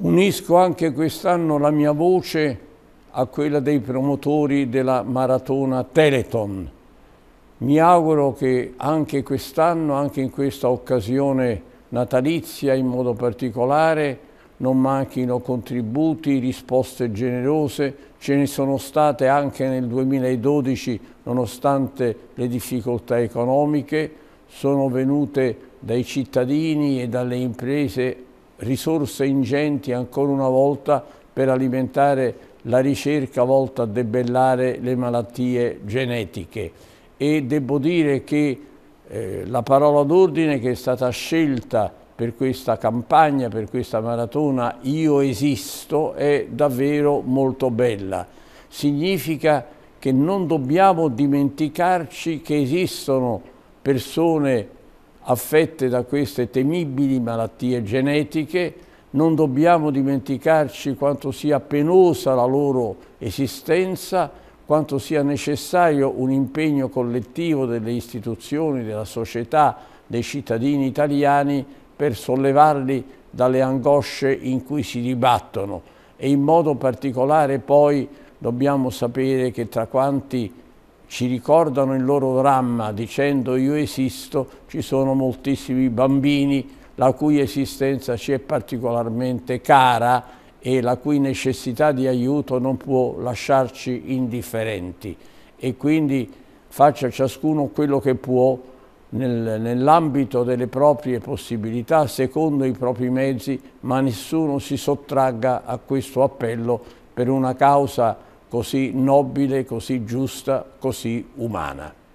Unisco anche quest'anno la mia voce a quella dei promotori della maratona Teleton. Mi auguro che anche quest'anno, anche in questa occasione natalizia in modo particolare, non manchino contributi, risposte generose, ce ne sono state anche nel 2012 nonostante le difficoltà economiche, sono venute dai cittadini e dalle imprese risorse ingenti ancora una volta per alimentare la ricerca volta a debellare le malattie genetiche e devo dire che eh, la parola d'ordine che è stata scelta per questa campagna, per questa maratona Io esisto è davvero molto bella. Significa che non dobbiamo dimenticarci che esistono persone affette da queste temibili malattie genetiche, non dobbiamo dimenticarci quanto sia penosa la loro esistenza, quanto sia necessario un impegno collettivo delle istituzioni, della società, dei cittadini italiani per sollevarli dalle angosce in cui si dibattono e in modo particolare poi dobbiamo sapere che tra quanti ci ricordano il loro dramma dicendo io esisto, ci sono moltissimi bambini la cui esistenza ci è particolarmente cara e la cui necessità di aiuto non può lasciarci indifferenti e quindi faccia ciascuno quello che può nel, nell'ambito delle proprie possibilità, secondo i propri mezzi, ma nessuno si sottragga a questo appello per una causa così nobile, così giusta, così umana.